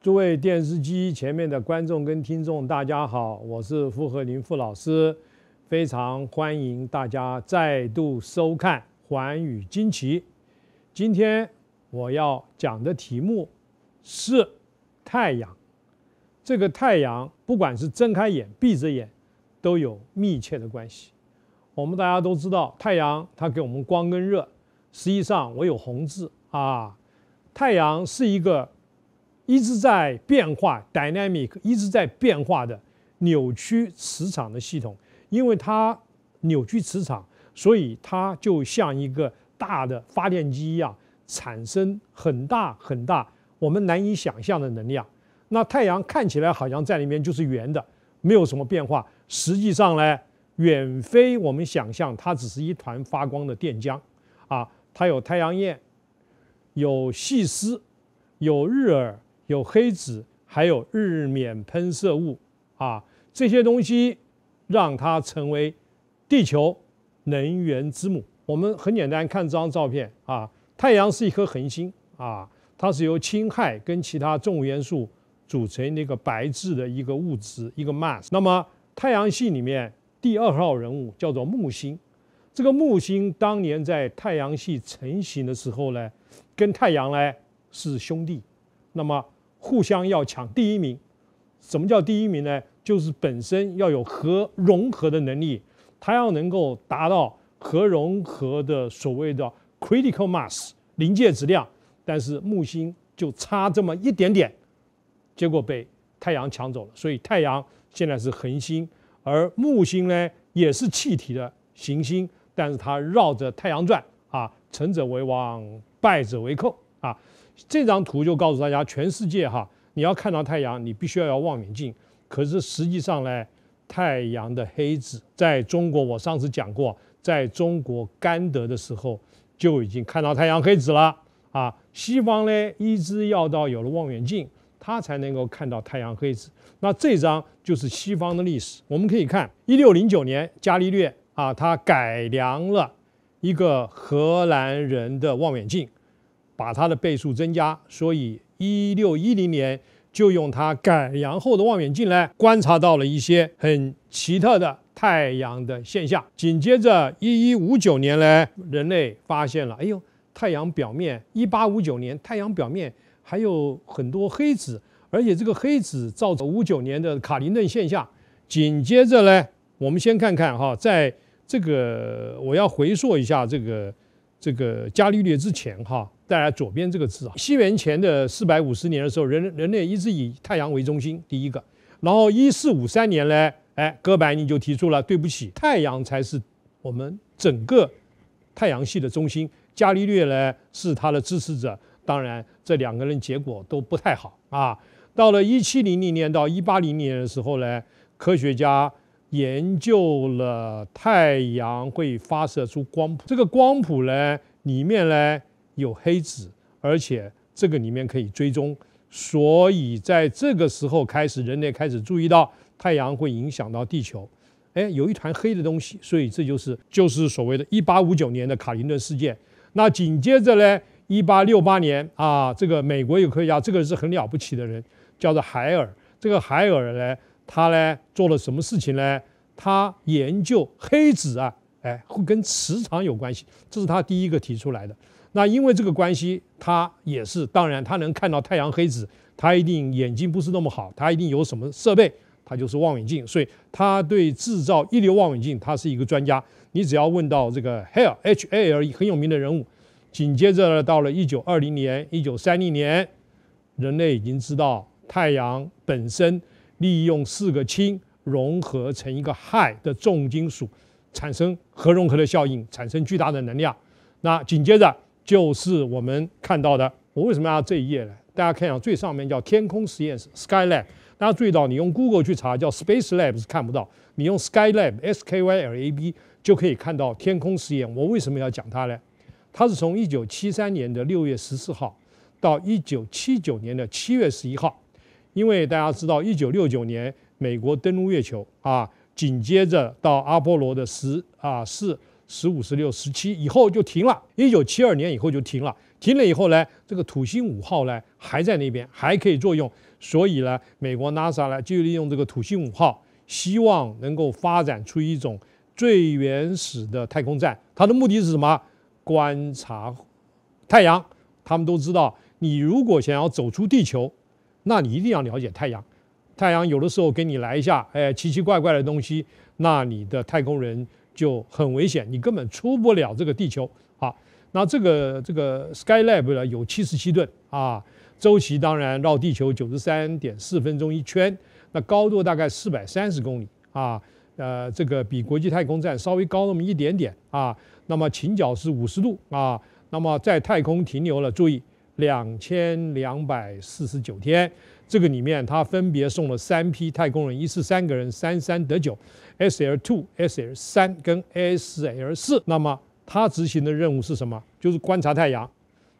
诸位电视机前面的观众跟听众，大家好，我是傅荷林傅老师，非常欢迎大家再度收看《寰宇惊奇》。今天我要讲的题目是太阳。这个太阳，不管是睁开眼、闭着眼，都有密切的关系。我们大家都知道，太阳它给我们光跟热。实际上，我有红字啊，太阳是一个。一直在变化，dynamic 一直在变化的扭曲磁场的系统，因为它扭曲磁场，所以它就像一个大的发电机一样，产生很大很大我们难以想象的能量。那太阳看起来好像在里面就是圆的，没有什么变化，实际上呢，远非我们想象，它只是一团发光的电浆，啊，它有太阳焰，有细丝，有日珥。有黑子，还有日冕喷射物啊，这些东西让它成为地球能源之母。我们很简单看这张照片啊，太阳是一颗恒星啊，它是由氢、氦跟其他重元素组成那个白质的一个物质一个 mass。那么太阳系里面第二号人物叫做木星，这个木星当年在太阳系成型的时候呢，跟太阳呢是兄弟，那么。互相要抢第一名，什么叫第一名呢？就是本身要有核融合的能力，它要能够达到核融合的所谓的 critical mass 临界质量，但是木星就差这么一点点，结果被太阳抢走了。所以太阳现在是恒星，而木星呢也是气体的行星，但是它绕着太阳转啊。成者为王，败者为寇啊。这张图就告诉大家，全世界哈，你要看到太阳，你必须要要望远镜。可是实际上呢，太阳的黑子在中国，我上次讲过，在中国甘德的时候就已经看到太阳黑子了啊。西方呢，一直要到有了望远镜，它才能够看到太阳黑子。那这张就是西方的历史，我们可以看一六零九年，伽利略啊，他改良了一个荷兰人的望远镜。把它的倍数增加，所以一六一零年就用它改良后的望远镜来观察到了一些很奇特的太阳的现象。紧接着，一一五九年呢，人类发现了，哎呦，太阳表面；一八五九年，太阳表面还有很多黑子，而且这个黑子造五九年的卡林顿现象。紧接着呢，我们先看看哈，在这个我要回溯一下这个这个伽利略之前哈。带来左边这个字啊，西元前的四百五十年的时候，人人类一直以太阳为中心。第一个，然后一四五三年呢，哎，哥白尼就提出了，对不起，太阳才是我们整个太阳系的中心。伽利略呢是他的支持者，当然，这两个人结果都不太好啊。到了一七零零年到一八零年的时候呢，科学家研究了太阳会发射出光谱，这个光谱呢，里面呢。有黑子，而且这个里面可以追踪，所以在这个时候开始，人类开始注意到太阳会影响到地球。哎，有一团黑的东西，所以这就是就是所谓的1859年的卡林顿事件。那紧接着呢，1868年啊，这个美国有科学家，这个是很了不起的人，叫做海尔。这个海尔呢，他呢做了什么事情呢？他研究黑子啊，哎，会跟磁场有关系，这是他第一个提出来的。那因为这个关系，他也是当然，他能看到太阳黑子，他一定眼睛不是那么好，他一定有什么设备，他就是望远镜。所以他对制造一流望远镜，他是一个专家。你只要问到这个 h l 尔 H A L 很有名的人物，紧接着到了一九二零年、一九三零年，人类已经知道太阳本身利用四个氢融合成一个氦的重金属，产生核融合的效应，产生巨大的能量。那紧接着。就是我们看到的，我为什么要这一页呢？大家看，一下最上面叫天空实验室 （Skylab）。大家注意到，你用 Google 去查叫 Space Lab 是看不到，你用 Skylab（S K Y L A B） 就可以看到天空实验。我为什么要讲它呢？它是从1973年的6月14号到1979年的7月11号。因为大家知道，1969年美国登陆月球啊，紧接着到阿波罗的十啊四。十五、十六、十七以后就停了，一九七二年以后就停了。停了以后呢，这个土星五号呢还在那边，还可以作用。所以呢，美国 NASA 呢就利用这个土星五号，希望能够发展出一种最原始的太空站。它的目的是什么？观察太阳。他们都知道，你如果想要走出地球，那你一定要了解太阳。太阳有的时候给你来一下，哎，奇奇怪怪的东西，那你的太空人。就很危险，你根本出不了这个地球啊。那这个这个 Skylab 呢有七十七吨啊，周期当然绕地球九十三点四分钟一圈，那高度大概四百三十公里啊，呃，这个比国际太空站稍微高那么一点点啊。那么倾角是五十度啊，那么在太空停留了，注意两千两百四十九天。这个里面，他分别送了三批太空人，一次三个人，三三得九。S L two、S L 三跟 S L 四，那么他执行的任务是什么？就是观察太阳。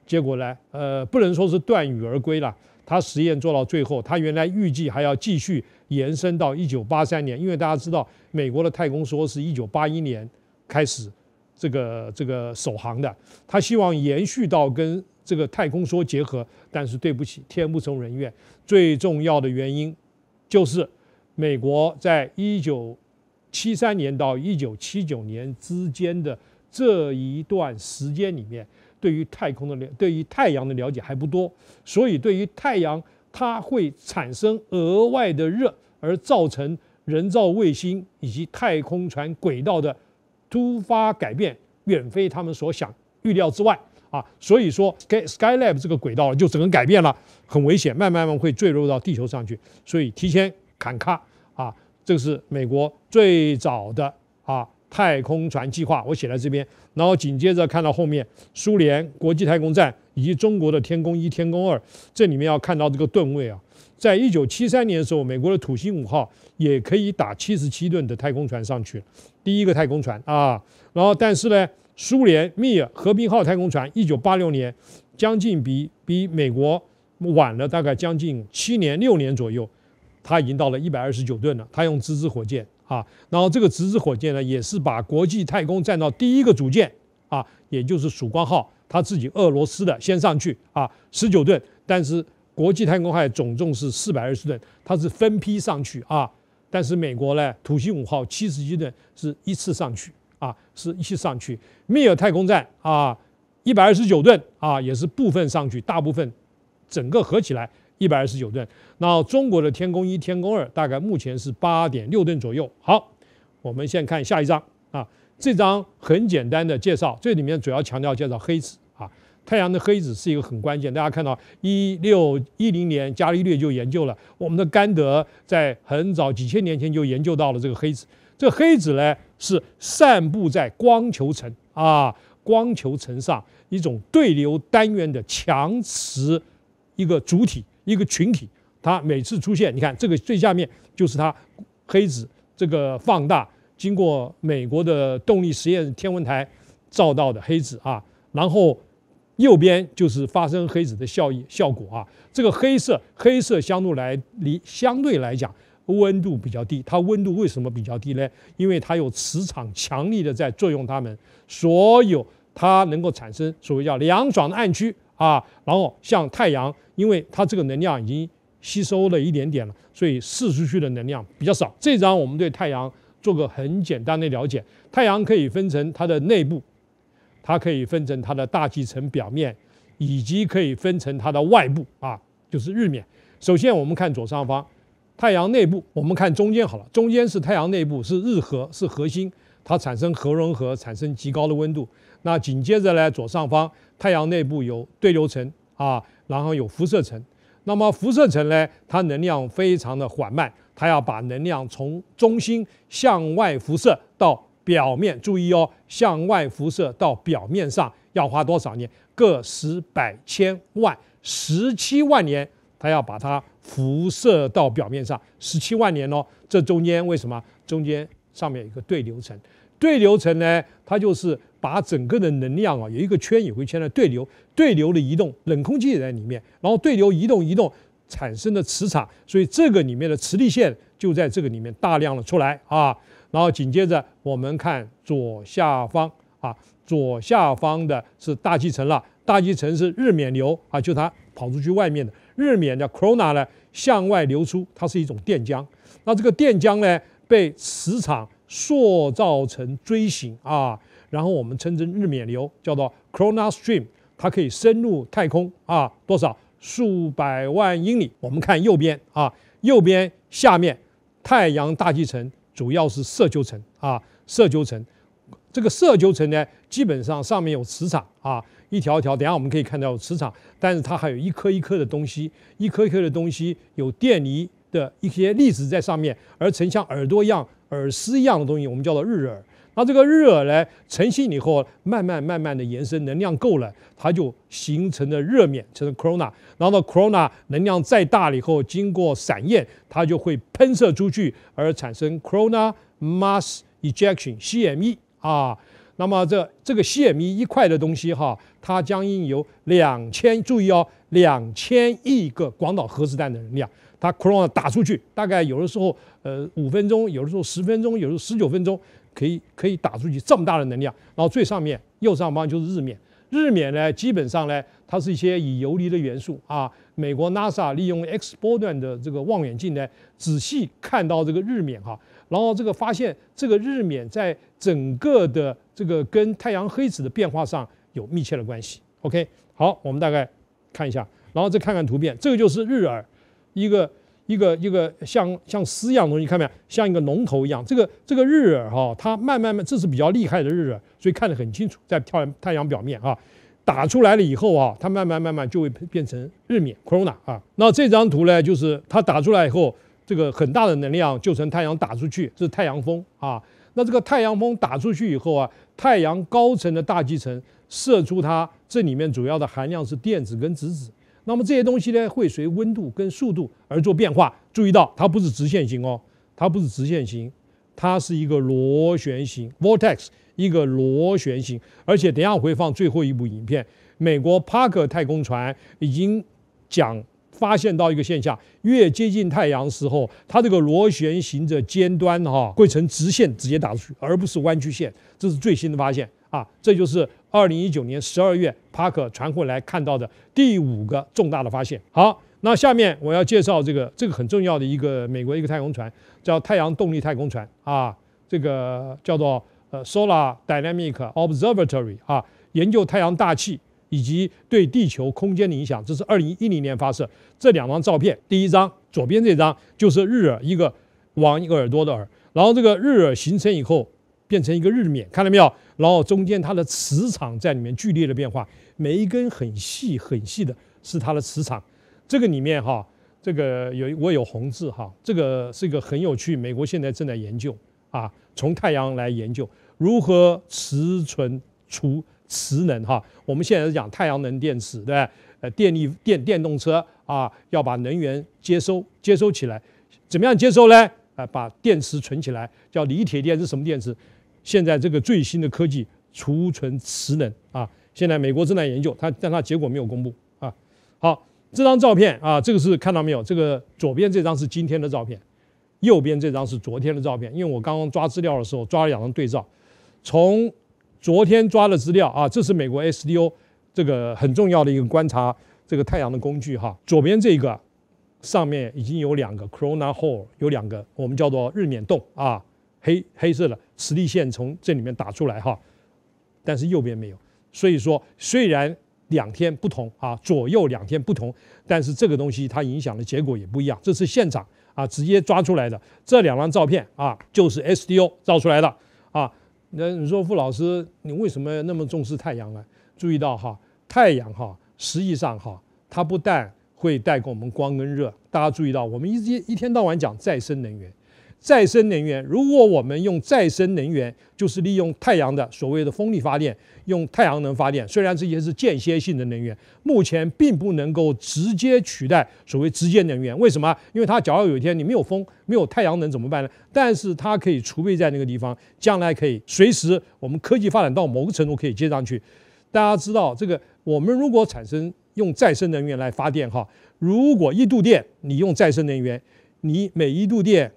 结果呢，呃，不能说是断羽而归了。他实验做到最后，他原来预计还要继续延伸到一九八三年，因为大家知道美国的太空梭是一九八一年开始这个这个首航的，他希望延续到跟这个太空梭结合，但是对不起，天不从人愿。最重要的原因，就是美国在一九七三年到一九七九年之间的这一段时间里面，对于太空的、了，对于太阳的了解还不多，所以对于太阳它会产生额外的热，而造成人造卫星以及太空船轨道的突发改变，远非他们所想预料之外。啊，所以说 Sky Skylab 这个轨道就整个改变了，很危险，慢慢慢会坠落到地球上去，所以提前砍卡啊！这个是美国最早的啊太空船计划，我写在这边。然后紧接着看到后面，苏联国际太空站以及中国的天宫一、天宫二，这里面要看到这个吨位啊。在一九七三年的时候，美国的土星五号也可以打七十七吨的太空船上去第一个太空船啊。然后但是呢？苏联“密尔和平号”太空船，一九八六年，将近比比美国晚了大概将近七年六年左右，它已经到了一百二十九吨了。它用直子火箭啊，然后这个直子火箭呢，也是把国际太空站到第一个组件啊，也就是曙光号，它自己俄罗斯的先上去啊，十九吨。但是国际太空号总重是四百二十吨，它是分批上去啊。但是美国呢，土星五号七十一吨是一次上去。啊，是一起上去。密尔太空站啊，一百二十九吨啊，也是部分上去，大部分整个合起来一百二十九吨。那中国的天宫一、天宫二大概目前是八点六吨左右。好，我们先看下一张啊，这张很简单的介绍，这里面主要强调介绍黑子啊，太阳的黑子是一个很关键。大家看到一六一零年伽利略就研究了，我们的甘德在很早几千年前就研究到了这个黑子，这黑子呢。是散布在光球层啊，光球层上一种对流单元的强磁，一个主体，一个群体，它每次出现，你看这个最下面就是它黑子，这个放大经过美国的动力实验室天文台照到的黑子啊，然后右边就是发生黑子的效益效果啊，这个黑色黑色相对来离相对来讲。温度比较低，它温度为什么比较低呢？因为它有磁场强力的在作用它们，所有它能够产生所谓叫两爽的暗区啊，然后像太阳，因为它这个能量已经吸收了一点点了，所以释出去的能量比较少。这张我们对太阳做个很简单的了解，太阳可以分成它的内部，它可以分成它的大气层表面，以及可以分成它的外部啊，就是日冕。首先我们看左上方。太阳内部，我们看中间好了。中间是太阳内部，是日核，是核心，它产生核融合，产生极高的温度。那紧接着呢，左上方太阳内部有对流层啊，然后有辐射层。那么辐射层呢，它能量非常的缓慢，它要把能量从中心向外辐射到表面。注意哦，向外辐射到表面上要花多少年？个十百千万，十七万年，它要把它。辐射到表面上，十七万年哦。这中间为什么？中间上面有一个对流层，对流层呢，它就是把整个的能量啊，有一个圈，有一圈的对流，对流的移动，冷空气也在里面，然后对流移动移动产生的磁场，所以这个里面的磁力线就在这个里面大量的出来啊。然后紧接着我们看左下方啊，左下方的是大气层了，大气层是日冕流啊，就它跑出去外面的。日冕的 corona 呢，向外流出，它是一种电浆，那这个电浆呢，被磁场塑造成锥形啊，然后我们称之日冕流，叫做 corona stream，它可以深入太空啊，多少数百万英里，我们看右边啊，右边下面太阳大气层主要是色球层啊，色球层，这个色球层呢，基本上上面有磁场啊。一条一条，等下我们可以看到磁场，但是它还有一颗一颗的东西，一颗一颗的东西有电离的一些粒子在上面，而呈像耳朵一样、耳丝一样的东西，我们叫做日耳。那这个日耳呢，成型以后，慢慢慢慢的延伸，能量够了，它就形成了热面，成了 corona。然后呢 corona 能量再大了以后，经过闪焰，它就会喷射出去，而产生 corona mass ejection（CME） 啊。那么这这个谢米一块的东西哈，它将印有两千注意哦，两千亿个广岛核子弹的能量，它 c r o n 打出去，大概有的时候呃五分钟，有的时候十分钟，有的时候十九分钟，可以可以打出去这么大的能量。然后最上面右上方就是日冕，日冕呢基本上呢，它是一些以游离的元素啊。美国 NASA 利用 X 波段的这个望远镜呢，仔细看到这个日冕哈。然后这个发现，这个日冕在整个的这个跟太阳黑子的变化上有密切的关系。OK，好，我们大概看一下，然后再看看图片。这个就是日珥，一个一个一个像像丝一样东西，看到没有？像一个龙头一样。这个这个日珥哈，它慢慢慢，这是比较厉害的日珥，所以看得很清楚，在太阳太阳表面啊，打出来了以后啊，它慢慢慢慢就会变成日冕 corona 啊。那这张图呢，就是它打出来以后。这个很大的能量就从太阳打出去，是太阳风啊。那这个太阳风打出去以后啊，太阳高层的大气层射出它，这里面主要的含量是电子跟质子。那么这些东西呢，会随温度跟速度而做变化。注意到它不是直线型哦，它不是直线型，它是一个螺旋形 （vortex） 一个螺旋形。而且等下我会放最后一部影片，美国帕克太空船已经讲。发现到一个现象，越接近太阳时候，它这个螺旋形的尖端哈会呈直线直接打出去，而不是弯曲线。这是最新的发现啊！这就是二零一九年十二月帕克传回来看到的第五个重大的发现。好，那下面我要介绍这个这个很重要的一个美国一个太空船，叫太阳动力太空船啊，这个叫做呃 Solar Dynamic Observatory 啊，研究太阳大气。以及对地球空间的影响，这是二零一零年发射这两张照片。第一张左边这张就是日耳，一个王耳朵的耳。然后这个日耳形成以后，变成一个日冕，看到没有？然后中间它的磁场在里面剧烈的变化，每一根很细很细的是它的磁场。这个里面哈，这个有我有红字哈，这个是一个很有趣，美国现在正在研究啊，从太阳来研究如何储存储。磁能哈，我们现在是讲太阳能电池，对，呃，电力电电动车啊，要把能源接收接收起来，怎么样接收呢？啊，把电池存起来，叫锂铁电是什么电池？现在这个最新的科技储存磁能啊，现在美国正在研究它，但它结果没有公布啊。好，这张照片啊，这个是看到没有？这个左边这张是今天的照片，右边这张是昨天的照片，因为我刚刚抓资料的时候抓了两张对照，从。昨天抓的资料啊，这是美国 SDO 这个很重要的一个观察这个太阳的工具哈。左边这个上面已经有两个 Corona Hole，有两个我们叫做日冕洞啊，黑黑色的磁力线从这里面打出来哈。但是右边没有，所以说虽然两天不同啊，左右两天不同，但是这个东西它影响的结果也不一样。这是现场啊，直接抓出来的这两张照片啊，就是 SDO 照出来的。那你说傅老师，你为什么那么重视太阳呢？注意到哈，太阳哈，实际上哈，它不但会带给我们光跟热，大家注意到，我们一一天到晚讲再生能源。再生能源，如果我们用再生能源，就是利用太阳的所谓的风力发电，用太阳能发电。虽然这些是间歇性的能源，目前并不能够直接取代所谓直接能源。为什么？因为它假如有一天你没有风、没有太阳能怎么办呢？但是它可以储备在那个地方，将来可以随时我们科技发展到某个程度可以接上去。大家知道这个，我们如果产生用再生能源来发电哈，如果一度电你用再生能源，你每一度电。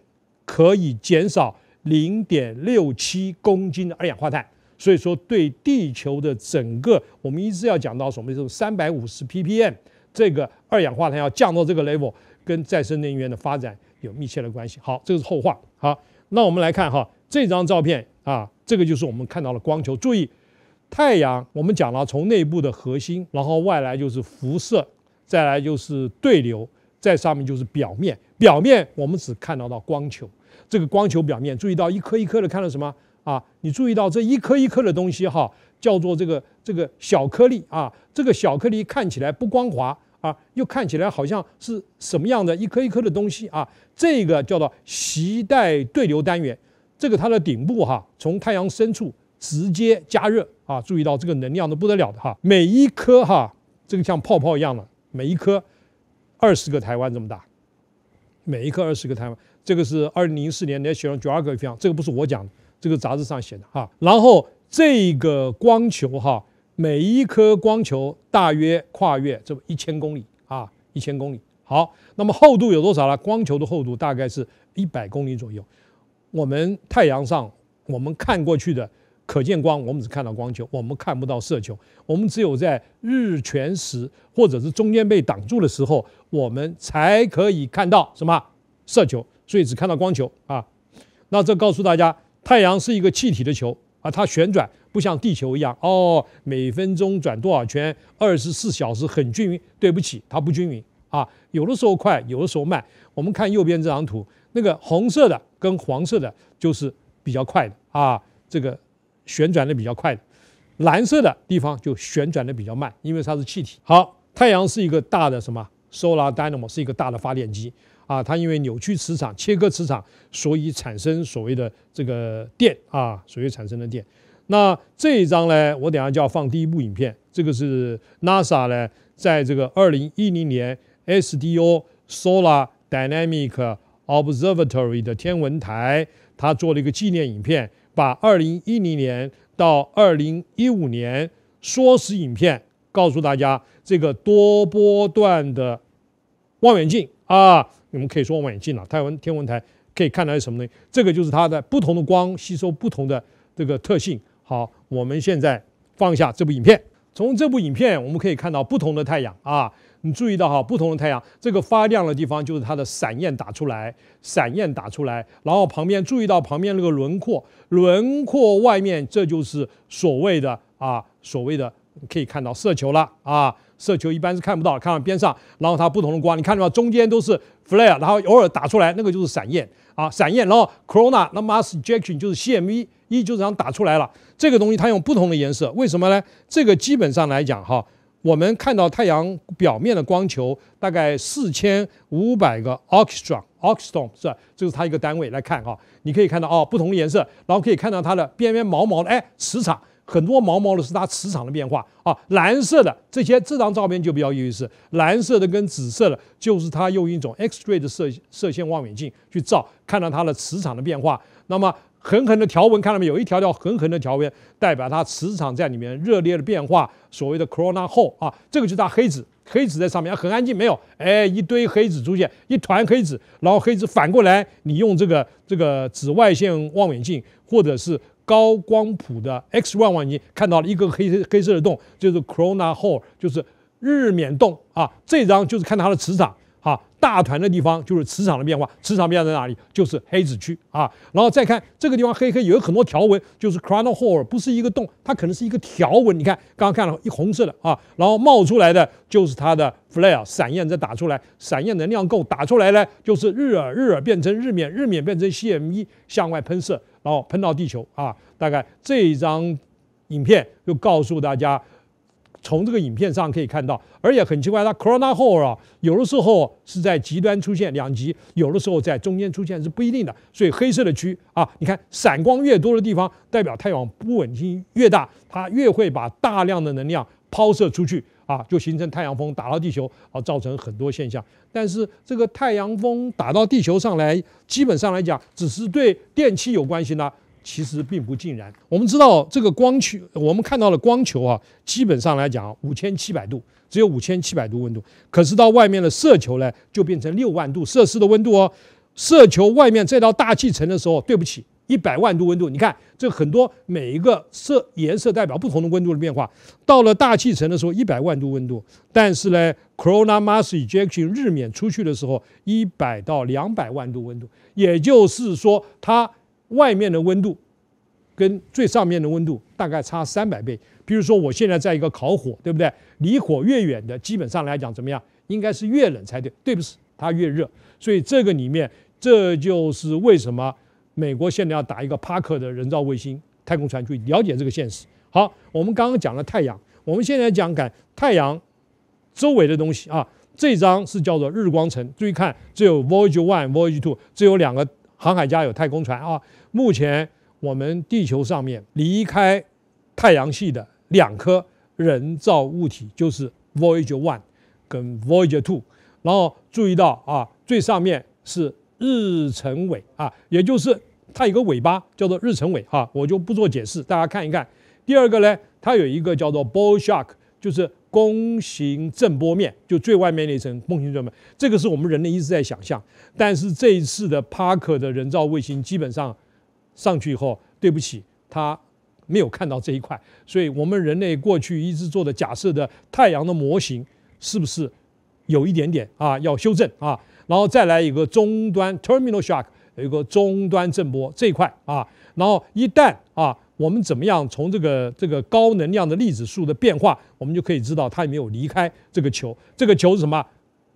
可以减少零点六七公斤的二氧化碳，所以说对地球的整个，我们一直要讲到什么？就是三百五十 ppm 这个二氧化碳要降到这个 level，跟再生能源的发展有密切的关系。好，这个是后话。好，那我们来看哈这张照片啊，这个就是我们看到的光球。注意太阳，我们讲了从内部的核心，然后外来就是辐射，再来就是对流，在上面就是表面。表面我们只看到到光球，这个光球表面注意到一颗一颗的看到什么啊？你注意到这一颗一颗的东西哈，叫做这个这个小颗粒啊，这个小颗粒看起来不光滑啊，又看起来好像是什么样的一颗一颗的东西啊？这个叫做脐带对流单元，这个它的顶部哈，从太阳深处直接加热啊，注意到这个能量的不得了的哈，每一颗哈，这个像泡泡一样的，每一颗二十个台湾这么大。每一颗二十个太阳，这个是二零零四年 n a t u 九 e 个，o u r 这个不是我讲的，这个杂志上写的哈。然后这个光球哈，每一颗光球大约跨越这么一千公里啊，一千公里。好，那么厚度有多少呢？光球的厚度大概是一百公里左右。我们太阳上，我们看过去的。可见光，我们只看到光球，我们看不到色球。我们只有在日全食或者是中间被挡住的时候，我们才可以看到什么色球。所以只看到光球啊。那这告诉大家，太阳是一个气体的球啊，它旋转不像地球一样哦，每分钟转多少圈，二十四小时很均匀。对不起，它不均匀啊，有的时候快，有的时候慢。我们看右边这张图，那个红色的跟黄色的就是比较快的啊，这个。旋转的比较快的，蓝色的地方就旋转的比较慢，因为它是气体。好，太阳是一个大的什么？Solar Dynamo 是一个大的发电机啊，它因为扭曲磁场、切割磁场，所以产生所谓的这个电啊，所以产生的电。那这一张呢，我等下就要放第一部影片。这个是 NASA 呢，在这个2010年 SDO Solar Dynamic Observatory 的天文台，它做了一个纪念影片。把二零一零年到二零一五年缩时影片告诉大家，这个多波段的望远镜啊，你们可以说望远镜了。天文天文台可以看到什么呢？这个就是它的不同的光吸收不同的这个特性。好，我们现在放下这部影片，从这部影片我们可以看到不同的太阳啊。你注意到哈，不同的太阳，这个发亮的地方就是它的闪焰打出来，闪焰打出来，然后旁边注意到旁边那个轮廓，轮廓外面这就是所谓的啊，所谓的可以看到色球了啊，色球一般是看不到，看到边上，然后它不同的光，你看到吗？中间都是 flare，然后偶尔打出来那个就是闪焰啊，闪焰，然后 corona，那 mass e j e c t i o n 就是 CME，一就是样打出来了，这个东西它用不同的颜色，为什么呢？这个基本上来讲哈。我们看到太阳表面的光球，大概四千五百个 o x t r o n o x u r n 是吧？这是它一个单位来看哈。你可以看到哦，不同的颜色，然后可以看到它的边边毛毛的，哎，磁场很多毛毛的是它磁场的变化啊。蓝色的这些，这张照片就比较有意思，蓝色的跟紫色的就是它用一种 X r a y 的射射线望远镜去照，看到它的磁场的变化。那么。狠狠的条纹看到没有？有一条条狠狠的条纹，代表它磁场在里面热烈的变化。所谓的 corona hole 啊，这个就是它黑子，黑子在上面很安静，没有。哎，一堆黑子出现，一团黑子，然后黑子反过来。你用这个这个紫外线望远镜，或者是高光谱的 X 射望远镜，看到了一个个黑黑色的洞，就是 corona hole，就是日冕洞啊。这张就是看它的磁场。啊，大团的地方就是磁场的变化，磁场变化在哪里？就是黑子区啊。然后再看这个地方，黑黑有很多条纹，就是 c r o n a hole 不是一个洞，它可能是一个条纹。你看，刚刚看了一红色的啊，然后冒出来的就是它的 flare 闪焰在打出来，闪焰能量够打出来呢，就是日耳，日耳变成日冕，日冕变成 CME 向外喷射，然后喷到地球啊。大概这一张影片就告诉大家。从这个影片上可以看到，而且很奇怪，它 c o r o n a hole 啊，有的时候是在极端出现两极，有的时候在中间出现是不一定的。所以黑色的区啊，你看闪光越多的地方，代表太阳不稳定越大，它越会把大量的能量抛射出去啊，就形成太阳风打到地球啊，造成很多现象。但是这个太阳风打到地球上来，基本上来讲，只是对电器有关系呢。其实并不尽然。我们知道这个光球，我们看到的光球啊，基本上来讲五千七百度，只有五千七百度温度。可是到外面的色球呢，就变成六万度摄氏的温度哦。色球外面再到大气层的时候，对不起，一百万度温度。你看，这很多每一个色颜色代表不同的温度的变化。到了大气层的时候，一百万度温度。但是呢，corona mass ejection 日冕出去的时候，一百到两百万度温度。也就是说，它。外面的温度跟最上面的温度大概差三百倍。比如说，我现在在一个烤火，对不对？离火越远的，基本上来讲怎么样？应该是越冷才对，对不起，它越热。所以这个里面，这就是为什么美国现在要打一个帕克的人造卫星太空船去了解这个现实。好，我们刚刚讲了太阳，我们现在讲敢太阳周围的东西啊。这张是叫做日光层，注意看，只有 v o y a g e One、v o y a g e Two，只有两个航海家有太空船啊。目前我们地球上面离开太阳系的两颗人造物体就是 Voyager One 跟 Voyager Two，然后注意到啊，最上面是日程尾啊，也就是它有个尾巴叫做日程尾哈，我就不做解释，大家看一看。第二个呢，它有一个叫做 b o l Shock，就是弓形振波面，就最外面那一层弓形振波面，这个是我们人类一直在想象，但是这一次的 Parker 的人造卫星基本上。上去以后，对不起，他没有看到这一块，所以我们人类过去一直做的假设的太阳的模型是不是有一点点啊？要修正啊，然后再来一个终端 terminal shock，有一个终端震波这一块啊，然后一旦啊，我们怎么样从这个这个高能量的粒子数的变化，我们就可以知道它有没有离开这个球。这个球是什么？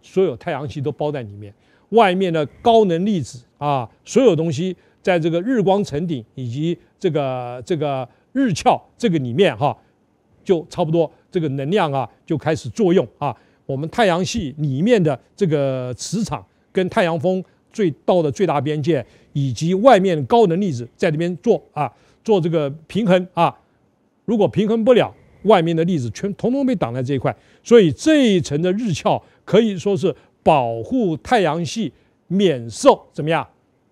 所有太阳系都包在里面，外面的高能粒子啊，所有东西。在这个日光层顶以及这个这个日鞘这个里面哈，就差不多这个能量啊就开始作用啊。我们太阳系里面的这个磁场跟太阳风最到的最大边界，以及外面高能粒子在里边做啊做这个平衡啊。如果平衡不了，外面的粒子全统统被挡在这一块。所以这一层的日鞘可以说是保护太阳系免受怎么样？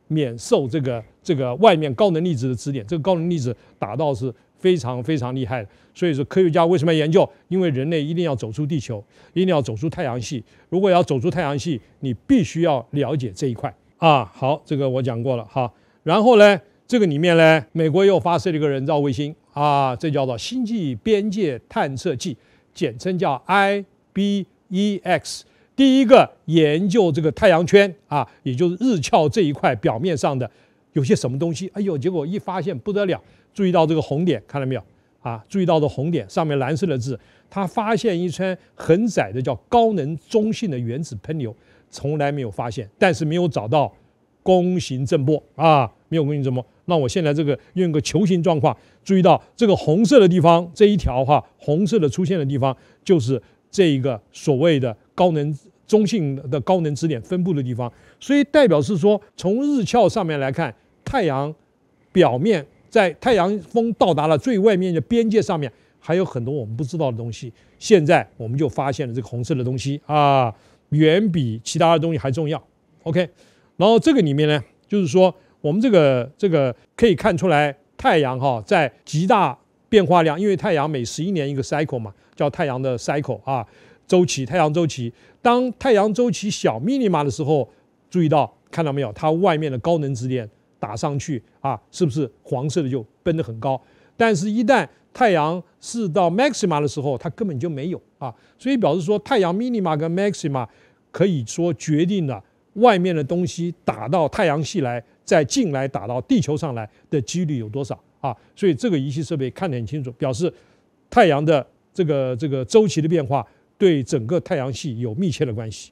免受这个这个外面高能粒子的指点，这个高能粒子打到是非常非常厉害的。所以说，科学家为什么要研究？因为人类一定要走出地球，一定要走出太阳系。如果要走出太阳系，你必须要了解这一块啊。好，这个我讲过了哈。然后呢，这个里面呢，美国又发射了一个人造卫星啊，这叫做星际边界探测器，简称叫 IBEX。第一个研究这个太阳圈啊，也就是日鞘这一块表面上的有些什么东西。哎呦，结果一发现不得了，注意到这个红点，看到没有啊？注意到这红点上面蓝色的字，他发现一圈很窄的叫高能中性的原子喷流，从来没有发现，但是没有找到弓形振波啊，没有弓形振波。那我现在这个用个球形状况，注意到这个红色的地方，这一条哈，红色的出现的地方就是。这一个所谓的高能中性的高能支点分布的地方，所以代表是说，从日鞘上面来看，太阳表面在太阳风到达了最外面的边界上面，还有很多我们不知道的东西。现在我们就发现了这个红色的东西啊，远比其他的东西还重要。OK，然后这个里面呢，就是说我们这个这个可以看出来，太阳哈在极大变化量，因为太阳每十一年一个 cycle 嘛。叫太阳的 cycle 啊周期，太阳周期。当太阳周期小 minima 的时候，注意到看到没有？它外面的高能质点打上去啊，是不是黄色的就奔得很高？但是，一旦太阳是到 maxima 的时候，它根本就没有啊。所以表示说，太阳 minima 跟 maxima 可以说决定了外面的东西打到太阳系来，再进来打到地球上来的几率有多少啊？所以这个仪器设备看得很清楚，表示太阳的。这个这个周期的变化对整个太阳系有密切的关系，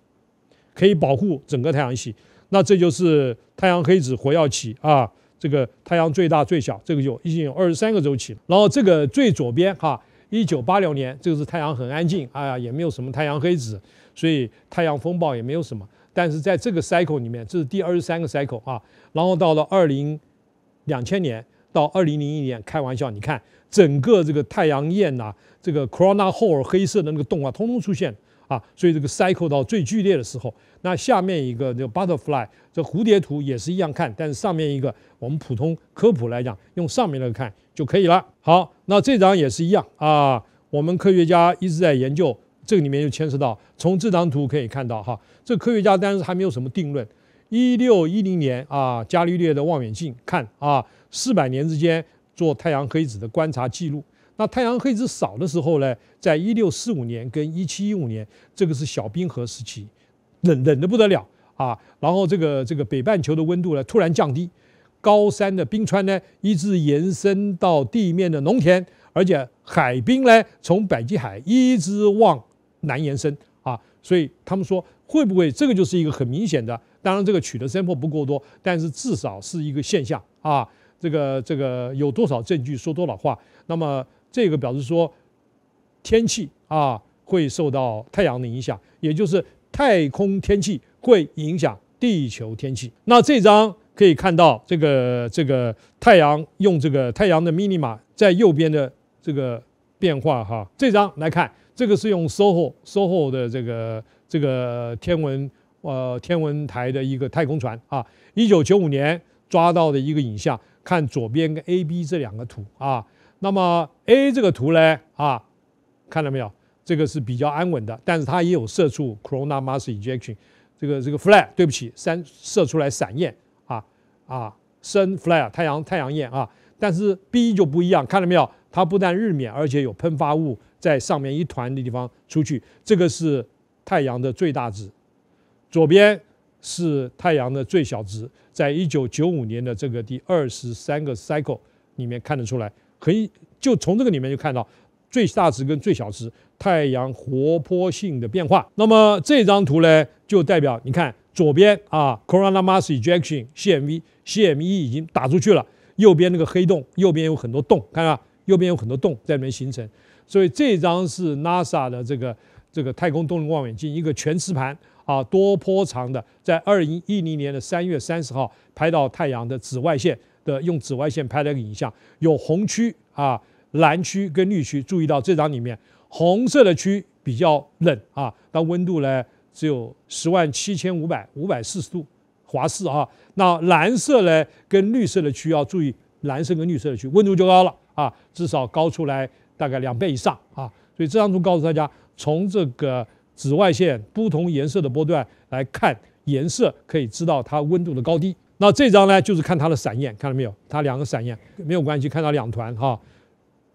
可以保护整个太阳系。那这就是太阳黑子活跃期啊，这个太阳最大最小，这个有已经有二十三个周期然后这个最左边哈，一九八六年，这个是太阳很安静，哎呀也没有什么太阳黑子，所以太阳风暴也没有什么。但是在这个 cycle 里面，这是第二十三个 cycle 啊。然后到了二零两千年到二零零一年，开玩笑，你看。整个这个太阳焰呐，这个 Corona Hole 黑色的那个洞啊，通通出现啊，所以这个 Cycle 到最剧烈的时候。那下面一个就 Butterfly 这蝴蝶图也是一样看，但是上面一个我们普通科普来讲，用上面那个看就可以了。好，那这张也是一样啊。我们科学家一直在研究，这个里面就牵涉到，从这张图可以看到哈，这科学家当时还没有什么定论。一六一零年啊，伽利略的望远镜看啊，四百年之间。做太阳黑子的观察记录。那太阳黑子少的时候呢，在一六四五年跟一七一五年，这个是小冰河时期，冷冷的不得了啊。然后这个这个北半球的温度呢突然降低，高山的冰川呢一直延伸到地面的农田，而且海冰呢从北极海一直往南延伸啊。所以他们说会不会这个就是一个很明显的？当然这个取的 sample 不够多，但是至少是一个现象啊。这个这个有多少证据说多少话？那么这个表示说，天气啊会受到太阳的影响，也就是太空天气会影响地球天气。那这张可以看到这个这个太阳用这个太阳的 Mini 码在右边的这个变化哈。这张来看，这个是用 SOHO SOHO 的这个这个天文呃天文台的一个太空船啊，一九九五年抓到的一个影像。看左边跟 A、B 这两个图啊，那么 A 这个图呢啊，看到没有？这个是比较安稳的，但是它也有射出 corona mass e j e c t i o n 这个这个 flare，对不起，三射出来闪焰啊啊，sun flare 太阳太阳焰啊，但是 B 就不一样，看到没有？它不但日冕，而且有喷发物在上面一团的地方出去，这个是太阳的最大值。左边。是太阳的最小值，在一九九五年的这个第二十三个 cycle 里面看得出来，可以就从这个里面就看到最大值跟最小值太阳活泼性的变化。那么这张图呢，就代表你看左边啊 c o r o n a mass ejection（CME）CME 已经打出去了，右边那个黑洞，右边有很多洞，看到右边有很多洞在里面形成。所以这张是 NASA 的这个这个太空动力望远镜一个全磁盘。啊，多波长的，在二零一零年的三月三十号拍到太阳的紫外线的，用紫外线拍了个影像，有红区啊、蓝区跟绿区。注意到这张里面，红色的区比较冷啊，但温度呢只有十万七千五百五百四十度华氏啊。那蓝色呢跟绿色的区要注意，蓝色跟绿色的区温度就高了啊，至少高出来大概两倍以上啊。所以这张图告诉大家，从这个。紫外线不同颜色的波段来看颜色，可以知道它温度的高低。那这张呢，就是看它的闪焰，看到没有？它两个闪焰没有关系，看到两团哈，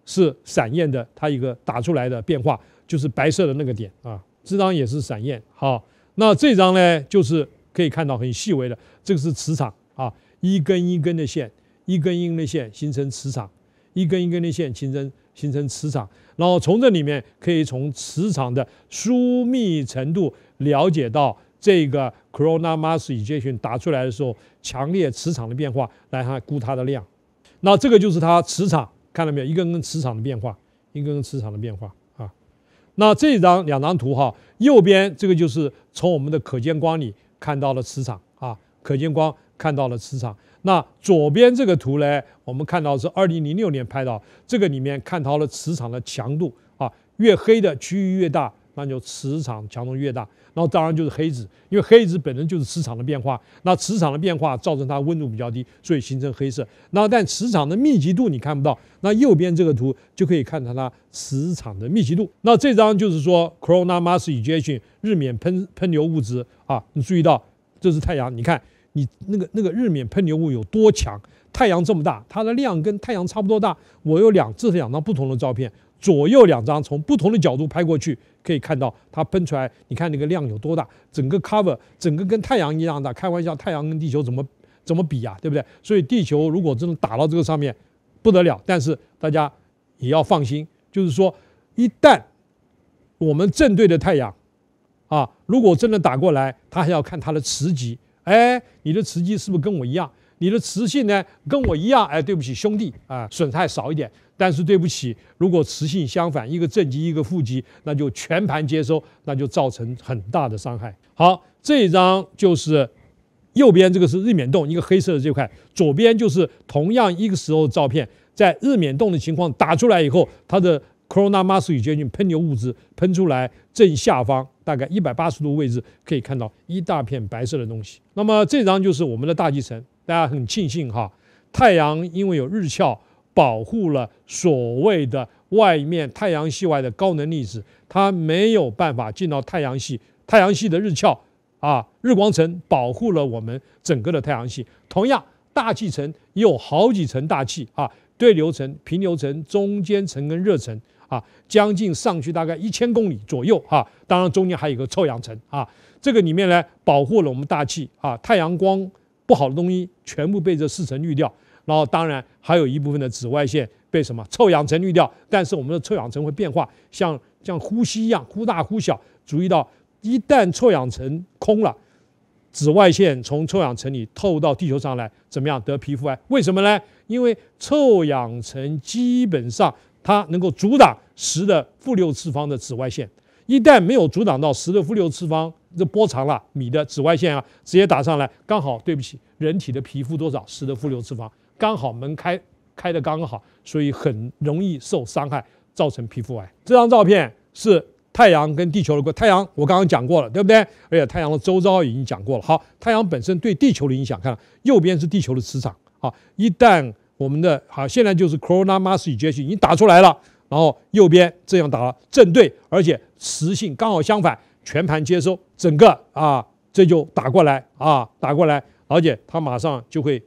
是闪焰的，它一个打出来的变化，就是白色的那个点啊。这张也是闪焰，好。那这张呢，就是可以看到很细微的，这个是磁场啊，一根一根的线，一根一根的线形成磁场，一根一根的线形成形成磁场。然后从这里面可以从磁场的疏密程度了解到这个 c o r o n a mass ejection 打出来的时候强烈磁场的变化来看估它的量。那这个就是它磁场，看到没有？一根根磁场的变化，一根根磁场的变化啊。那这张两张图哈，右边这个就是从我们的可见光里看到了磁场啊，可见光。看到了磁场。那左边这个图呢，我们看到是二零零六年拍到，这个里面看到了磁场的强度啊，越黑的区域越大，那就磁场强度越大。然后当然就是黑子，因为黑子本身就是磁场的变化。那磁场的变化造成它温度比较低，所以形成黑色。那但磁场的密集度你看不到。那右边这个图就可以看到它磁场的密集度。那这张就是说 Corona Mass Ejection 日冕喷喷流物质啊，你注意到这是太阳，你看。你那个那个日冕喷流物有多强？太阳这么大，它的量跟太阳差不多大。我有两这是两张不同的照片，左右两张从不同的角度拍过去，可以看到它喷出来。你看那个量有多大？整个 cover 整个跟太阳一样大。开玩笑，太阳跟地球怎么怎么比呀？对不对？所以地球如果真的打到这个上面，不得了。但是大家也要放心，就是说一旦我们正对着太阳，啊，如果真的打过来，它还要看它的磁极。哎，你的磁极是不是跟我一样？你的磁性呢，跟我一样？哎，对不起，兄弟啊，损害少一点。但是对不起，如果磁性相反，一个正极，一个负极，那就全盘接收，那就造成很大的伤害。好，这一张就是右边这个是日冕洞，一个黑色的这块，左边就是同样一个时候照片，在日冕洞的情况打出来以后，它的 c o r o n a mass e j e 喷流物质喷出来正下方。大概一百八十度位置可以看到一大片白色的东西。那么这张就是我们的大气层。大家很庆幸哈，太阳因为有日鞘保护了所谓的外面太阳系外的高能粒子，它没有办法进到太阳系。太阳系的日鞘啊，日光层保护了我们整个的太阳系。同样，大气层也有好几层大气啊，对流层、平流层、中间层跟热层。啊，将近上去大概一千公里左右哈，当然中间还有个臭氧层啊，这个里面呢保护了我们大气啊，太阳光不好的东西全部被这四层滤掉，然后当然还有一部分的紫外线被什么臭氧层滤掉，但是我们的臭氧层会变化，像像呼吸一样忽大忽小。注意到一旦臭氧层空了，紫外线从臭氧层里透到地球上来，怎么样得皮肤癌？为什么呢？因为臭氧层基本上。它能够阻挡十的负六次方的紫外线，一旦没有阻挡到十的负六次方这波长了米的紫外线啊，直接打上来，刚好对不起，人体的皮肤多少十的负六次方，刚好门开开的刚刚好，所以很容易受伤害，造成皮肤癌。这张照片是太阳跟地球的，太阳我刚刚讲过了，对不对？而且太阳的周遭已经讲过了，好，太阳本身对地球的影响，看右边是地球的磁场啊，一旦。我们的好，现在就是 Corona m a s s e j e 接已经打出来了，然后右边这样打正对，而且磁性刚好相反，全盘接收，整个啊这就打过来啊打过来，而且它马上就会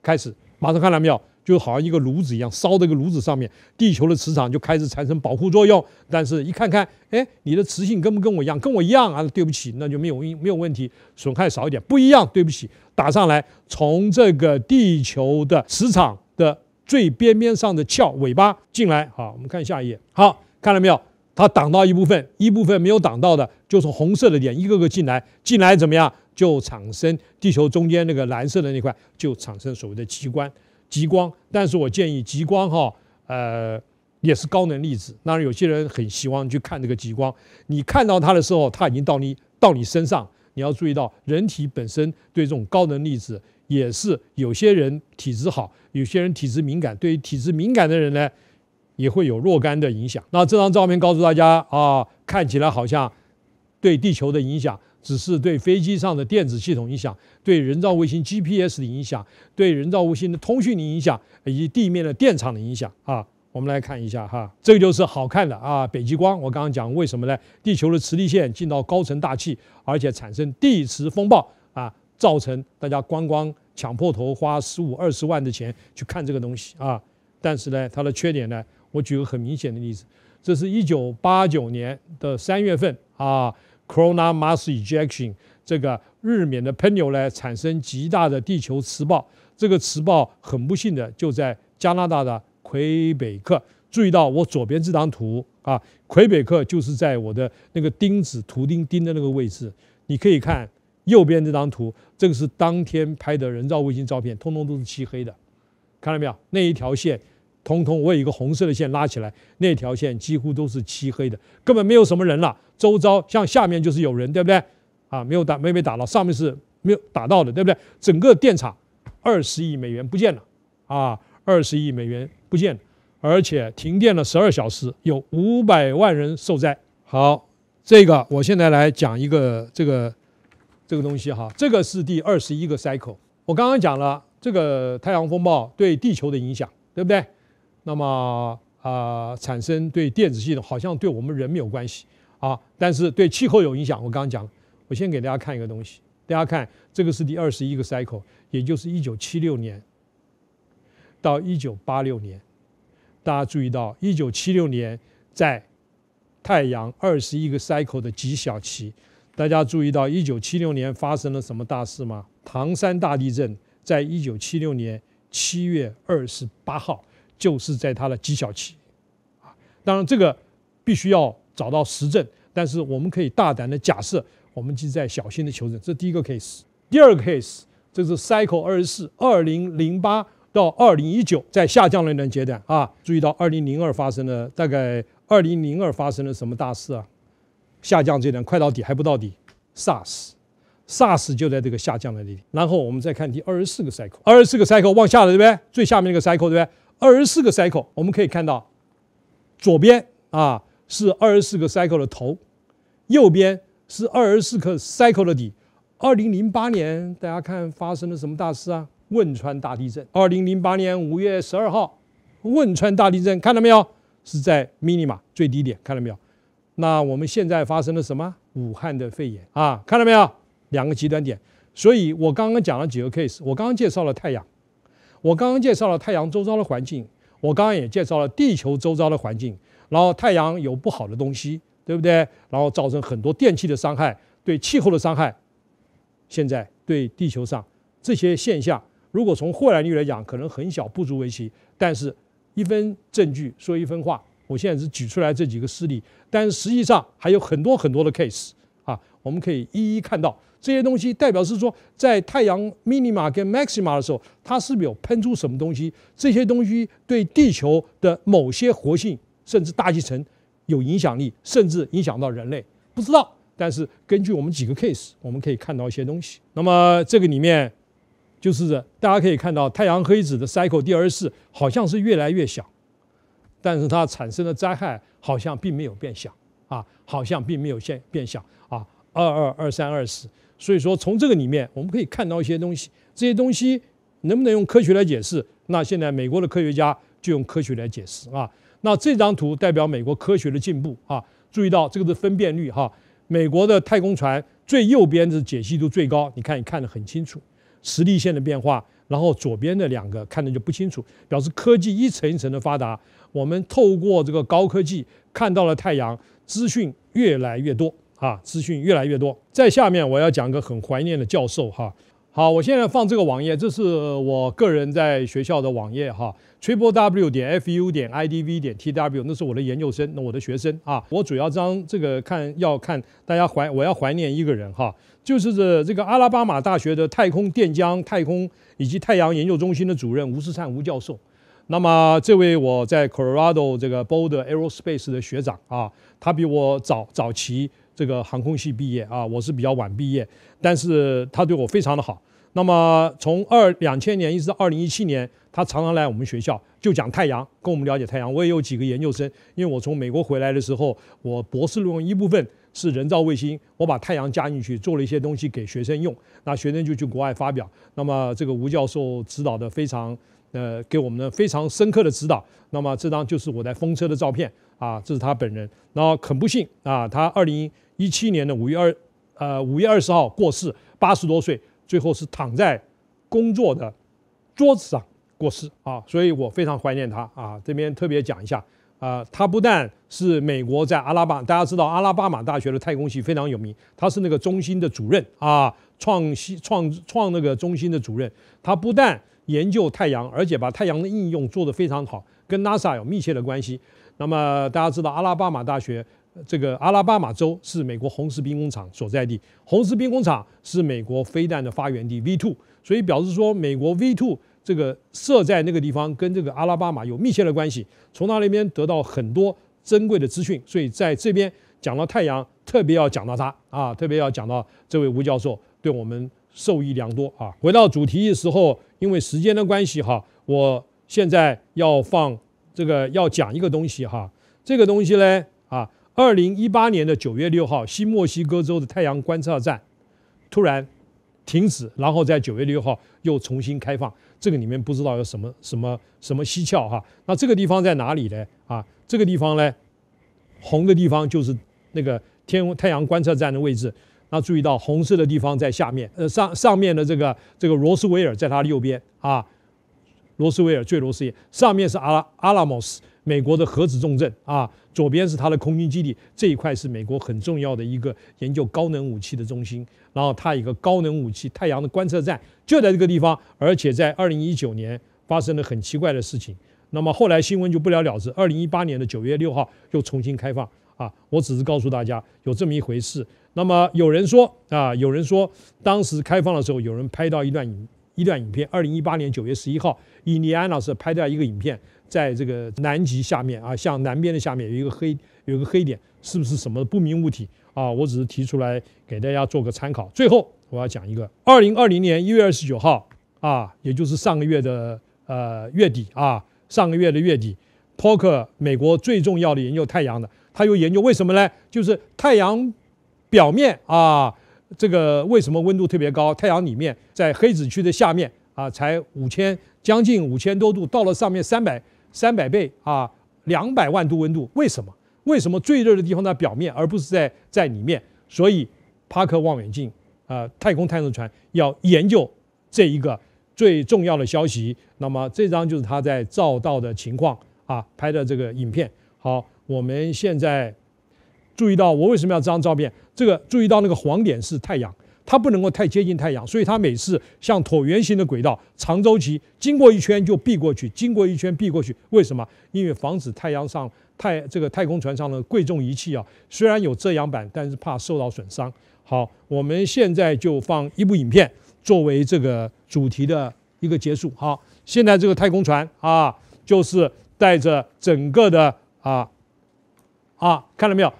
开始，马上看到没有，就好像一个炉子一样，烧这个炉子上面，地球的磁场就开始产生保护作用。但是一看看，哎，你的磁性跟不跟我一样？跟我一样 啊，对不起，那就没有没有问题，损害少一点。不一样，对不起，打上来，从这个地球的磁场。的最边边上的翘尾巴进来，好，我们看下一页，好，看到没有？它挡到一部分，一部分没有挡到的，就从红色的点一个个进来，进来怎么样？就产生地球中间那个蓝色的那块，就产生所谓的极光。极光，但是我建议极光哈，呃，也是高能粒子。当然，有些人很希望去看这个极光，你看到它的时候，它已经到你到你身上，你要注意到人体本身对这种高能粒子。也是有些人体质好，有些人体质敏感。对于体质敏感的人呢，也会有若干的影响。那这张照片告诉大家啊，看起来好像对地球的影响，只是对飞机上的电子系统影响，对人造卫星 GPS 的影响，对人造卫星的通讯的影响，以及地面的电场的影响啊。我们来看一下哈，这个就是好看的啊，北极光。我刚刚讲为什么呢？地球的磁力线进到高层大气，而且产生地磁风暴。造成大家光光抢破头，花十五二十万的钱去看这个东西啊！但是呢，它的缺点呢，我举个很明显的例子，这是一九八九年的三月份啊，Corona Mass Ejection 这个日冕的喷流呢，产生极大的地球磁暴。这个磁暴很不幸的就在加拿大的魁北克注意到。我左边这张图啊，魁北克就是在我的那个钉子图钉钉的那个位置，你可以看。右边这张图，这个是当天拍的人造卫星照片，通通都是漆黑的，看到没有？那一条线，通通我有一个红色的线拉起来，那条线几乎都是漆黑的，根本没有什么人了。周遭像下面就是有人，对不对？啊，没有打，没被打到。上面是没有打到的，对不对？整个电厂二十亿美元不见了，啊，二十亿美元不见了，而且停电了十二小时，有五百万人受灾。好，这个我现在来讲一个这个。这个东西哈，这个是第二十一个 cycle。我刚刚讲了这个太阳风暴对地球的影响，对不对？那么啊，产生对电子系统好像对我们人没有关系啊，但是对气候有影响。我刚刚讲，我先给大家看一个东西，大家看这个是第二十一个 cycle，也就是一九七六年到一九八六年。大家注意到一九七六年在太阳二十一个 cycle 的极小期。大家注意到1976年发生了什么大事吗？唐山大地震，在1976年7月28号，就是在它的极小期，啊，当然这个必须要找到实证，但是我们可以大胆的假设，我们就在小心的求证。这第一个 case。第二个 case，这是 cycle 二十四，2008到2019在下降的一段阶段啊。注意到2002发生了大概2002发生了什么大事啊？下降这段快到底还不到底，SARS，SARS 就在这个下降的那里。然后我们再看第二十四个 cycle，二十四个 cycle 往下了对不对？最下面那个 cycle 对不对？二十四个 cycle 我们可以看到，左边啊是二十四个 cycle 的头，右边是二十四个 cycle 的底。二零零八年大家看发生了什么大事啊？汶川大地震。二零零八年五月十二号，汶川大地震，看到没有？是在 Minima 最低点，看到没有？那我们现在发生了什么？武汉的肺炎啊，看到没有？两个极端点。所以我刚刚讲了几个 case，我刚刚介绍了太阳，我刚刚介绍了太阳周遭的环境，我刚刚也介绍了地球周遭的环境。然后太阳有不好的东西，对不对？然后造成很多电器的伤害，对气候的伤害。现在对地球上这些现象，如果从豁然率来讲，可能很小，不足为奇。但是一分证据说一分话。我现在只举出来这几个事例，但实际上还有很多很多的 case 啊，我们可以一一看到这些东西。代表是说，在太阳 minima 跟 maxima 的时候，它是是有喷出什么东西。这些东西对地球的某些活性，甚至大气层有影响力，甚至影响到人类，不知道。但是根据我们几个 case，我们可以看到一些东西。那么这个里面就是大家可以看到，太阳黑子的 cycle 第二十四好像是越来越小。但是它产生的灾害好像并没有变小，啊，好像并没有现变小啊，二二二三二四，所以说从这个里面我们可以看到一些东西，这些东西能不能用科学来解释？那现在美国的科学家就用科学来解释啊。那这张图代表美国科学的进步啊，注意到这个是分辨率哈，美国的太空船最右边是解析度最高，你看你看得很清楚，实力线的变化，然后左边的两个看的就不清楚，表示科技一层一层的发达。我们透过这个高科技看到了太阳，资讯越来越多啊，资讯越来越多。在下面我要讲个很怀念的教授哈。好，我现在放这个网页，这是我个人在学校的网页哈，triplew 点 fu 点 idv 点 tw，那是我的研究生，那我的学生啊。我主要将这个看要看大家怀，我要怀念一个人哈，就是这这个阿拉巴马大学的太空电浆太空以及太阳研究中心的主任吴世灿吴教授。那么这位我在 Colorado 这个 Bole u d r Aerospace 的学长啊，他比我早早期这个航空系毕业啊，我是比较晚毕业，但是他对我非常的好。那么从二两千年一直到二零一七年，他常常来我们学校就讲太阳，跟我们了解太阳。我也有几个研究生，因为我从美国回来的时候，我博士论文一部分是人造卫星，我把太阳加进去做了一些东西给学生用，那学生就去国外发表。那么这个吴教授指导的非常。呃，给我们的非常深刻的指导。那么这张就是我在风车的照片啊，这是他本人。然后很不幸啊，他二零一七年的五月二，呃，五月二十号过世，八十多岁，最后是躺在工作的桌子上过世啊。所以我非常怀念他啊。这边特别讲一下啊，他不但是美国在阿拉巴，大家知道阿拉巴马大学的太空系非常有名，他是那个中心的主任啊，创新创创那个中心的主任，他不但。研究太阳，而且把太阳的应用做得非常好，跟 NASA 有密切的关系。那么大家知道，阿拉巴马大学这个阿拉巴马州是美国红石兵工厂所在地，红石兵工厂是美国飞弹的发源地 V2，所以表示说美国 V2 这个设在那个地方，跟这个阿拉巴马有密切的关系，从他那边得到很多珍贵的资讯。所以在这边讲到太阳，特别要讲到他啊，特别要讲到这位吴教授，对我们。受益良多啊！回到主题的时候，因为时间的关系哈，我现在要放这个要讲一个东西哈，这个东西呢啊，二零一八年的九月六号，新墨西哥州的太阳观测站突然停止，然后在九月六号又重新开放。这个里面不知道有什么什么什么蹊跷哈。那这个地方在哪里呢？啊，这个地方呢，红的地方就是那个天太阳观测站的位置。那注意到红色的地方在下面，呃上上面的这个这个罗斯威尔在他的右边啊，罗斯威尔坠落事件，上面是阿拉阿拉莫斯美国的核子重镇啊，左边是它的空军基地，这一块是美国很重要的一个研究高能武器的中心，然后它一个高能武器太阳的观测站就在这个地方，而且在二零一九年发生了很奇怪的事情，那么后来新闻就不了了之，二零一八年的九月六号又重新开放。啊，我只是告诉大家有这么一回事。那么有人说啊，有人说当时开放的时候，有人拍到一段影一段影片。二零一八年九月十一号，印第安老师拍到一个影片，在这个南极下面啊，向南边的下面有一个黑有一个黑点，是不是什么不明物体啊？我只是提出来给大家做个参考。最后我要讲一个，二零二零年一月二十九号啊，也就是上个月的呃月底啊，上个月的月底，Parker 美国最重要的研究太阳的。他又研究为什么呢？就是太阳表面啊，这个为什么温度特别高？太阳里面在黑子区的下面啊，才五千将近五千多度，到了上面三百三百倍啊，两百万度温度，为什么？为什么最热的地方在表面，而不是在在里面？所以帕克望远镜啊，太空探测船要研究这一个最重要的消息。那么这张就是他在照到的情况啊拍的这个影片。好。我们现在注意到，我为什么要这张照片？这个注意到那个黄点是太阳，它不能够太接近太阳，所以它每次像椭圆形的轨道，长周期，经过一圈就避过去，经过一圈避过去。为什么？因为防止太阳上太这个太空船上的贵重仪器啊，虽然有遮阳板，但是怕受到损伤。好，我们现在就放一部影片作为这个主题的一个结束。好，现在这个太空船啊，就是带着整个的啊。啊，看到没有？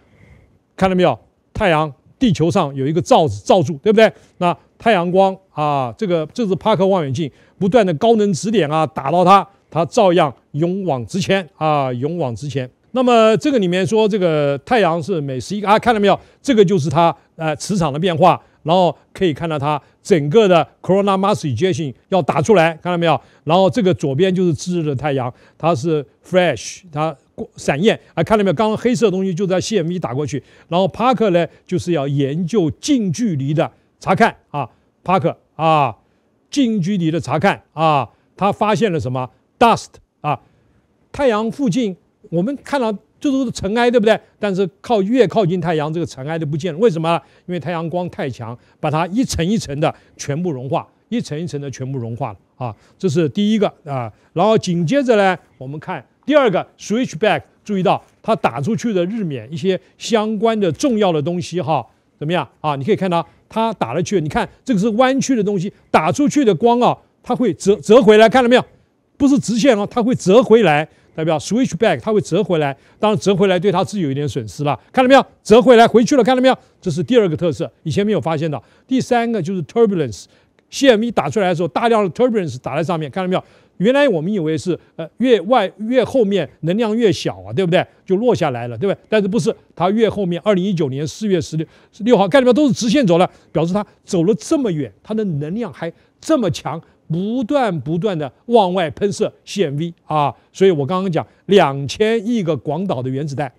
看到没有？太阳地球上有一个罩子罩住，对不对？那太阳光啊，这个这是帕克望远镜不断的高能指点啊打到它，它照样勇往直前啊，勇往直前。那么这个里面说，这个太阳是每时一个啊，看到没有？这个就是它呃磁场的变化。然后可以看到它整个的 corona mass ejection 要打出来，看到没有？然后这个左边就是炙热的太阳，它是 f r e s h 它闪焰，啊，看到没有？刚刚黑色东西就在 CME 打过去。然后 Parker 呢，就是要研究近距离的查看啊，p a r k e r 啊，近距离的查看啊，他发现了什么 dust 啊？太阳附近我们看到。这都是尘埃，对不对？但是靠越靠近太阳，这个尘埃就不见了。为什么？因为太阳光太强，把它一层一层的全部融化，一层一层的全部融化了啊！这是第一个啊。然后紧接着呢，我们看第二个 switchback，注意到它打出去的日冕一些相关的重要的东西哈？怎么样啊？你可以看到它打了去，你看这个是弯曲的东西，打出去的光啊，它会折折回来，看到没有？不是直线哦，它会折回来。代表 switch back，它会折回来，当然折回来对它自己有一点损失了。看到没有，折回来回去了，看到没有？这是第二个特色，以前没有发现的。第三个就是 turbulence，C M e 打出来的时候，大量的 turbulence 打在上面，看到没有？原来我们以为是呃越外越后面能量越小啊，对不对？就落下来了，对不对？但是不是它越后面？二零一九年四月十六六号，看里有？都是直线走了，表示它走了这么远，它的能量还这么强。不断不断的往外喷射氦 V 啊，所以我刚刚讲两千亿个广岛的原子弹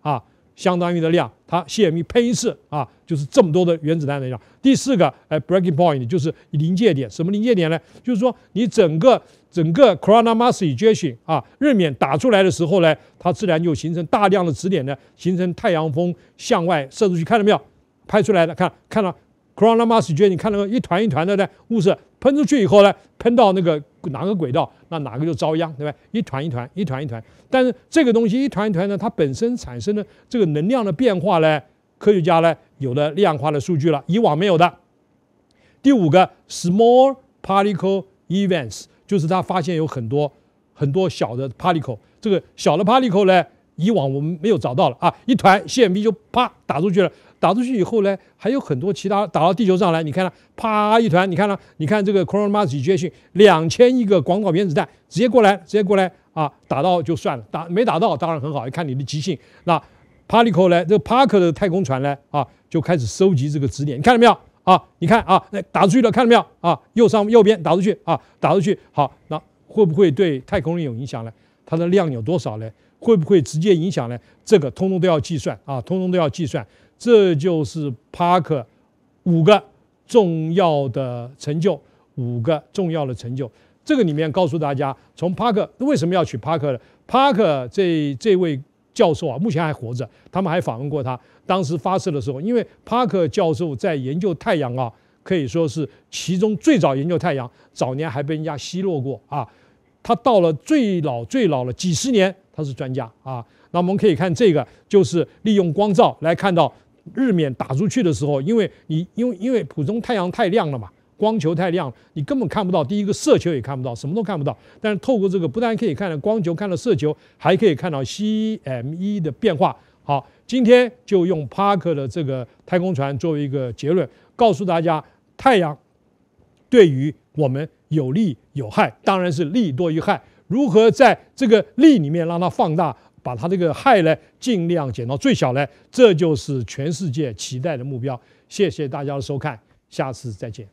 啊，相当于的量，它氦 V 喷一次啊，就是这么多的原子弹的量。第四个，哎，breaking point 就是临界点，什么临界点呢？就是说你整个整个 corona mass ejection 啊，日冕打出来的时候呢，它自然就形成大量的质点呢，形成太阳风向外射出去，看到没有？拍出来的看看到。c o r o n a mass 觉得你看那个一团一团的呢，物质喷出去以后呢，喷到那个哪个轨道，那哪个就遭殃，对吧？一团一团，一团一团。但是这个东西一团一团呢，它本身产生的这个能量的变化呢，科学家呢有了量化的数据了，以往没有的。第五个，small particle events，就是他发现有很多很多小的 particle，这个小的 particle 呢，以往我们没有找到了啊，一团线笔就啪打出去了。打出去以后呢，还有很多其他打到地球上来。你看了，啪一团。你看了，你看这个 c o r o n o s 与杰逊，两千亿个广岛原子弹直接过来，直接过来啊，打到就算了，打没打到当然很好。看你的极性。那 Particle 呢？这 Parker 的太空船呢？啊，就开始收集这个指点。你看到没有？啊，你看啊，那打出去了，看到没有？啊，右上右边打出去啊，打出去。好，那会不会对太空人有影响呢？它的量有多少呢？会不会直接影响呢？这个通通都要计算啊，通通都要计算。这就是帕克五个重要的成就，五个重要的成就。这个里面告诉大家，从帕克为什么要取帕克的？帕克这这位教授啊，目前还活着，他们还访问过他。当时发射的时候，因为帕克教授在研究太阳啊，可以说是其中最早研究太阳，早年还被人家奚落过啊。他到了最老最老了几十年，他是专家啊。那我们可以看这个，就是利用光照来看到。日冕打出去的时候，因为你，因为因为普通太阳太亮了嘛，光球太亮，你根本看不到第一个色球也看不到，什么都看不到。但是透过这个，不但可以看到光球，看到色球，还可以看到 CME 的变化。好，今天就用帕克的这个太空船作为一个结论，告诉大家太阳对于我们有利有害，当然是利多于害。如何在这个利里面让它放大？把它这个害呢，尽量减到最小呢，这就是全世界期待的目标。谢谢大家的收看，下次再见。